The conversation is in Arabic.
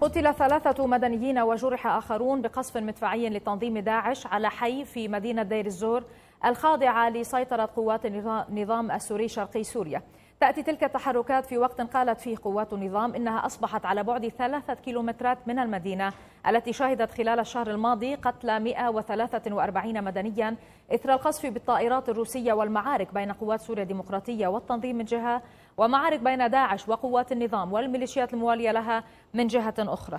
قتل ثلاثة مدنيين وجرح آخرون بقصف مدفعي لتنظيم داعش على حي في مدينة دير الزور الخاضعة لسيطرة قوات النظام السوري شرقي سوريا تأتي تلك التحركات في وقت قالت فيه قوات النظام إنها أصبحت على بعد ثلاثة كيلومترات من المدينة التي شهدت خلال الشهر الماضي قتل 143 مدنيا إثر القصف بالطائرات الروسية والمعارك بين قوات سوريا الديمقراطية والتنظيم من جهة ومعارك بين داعش وقوات النظام والميليشيات الموالية لها من جهة أخرى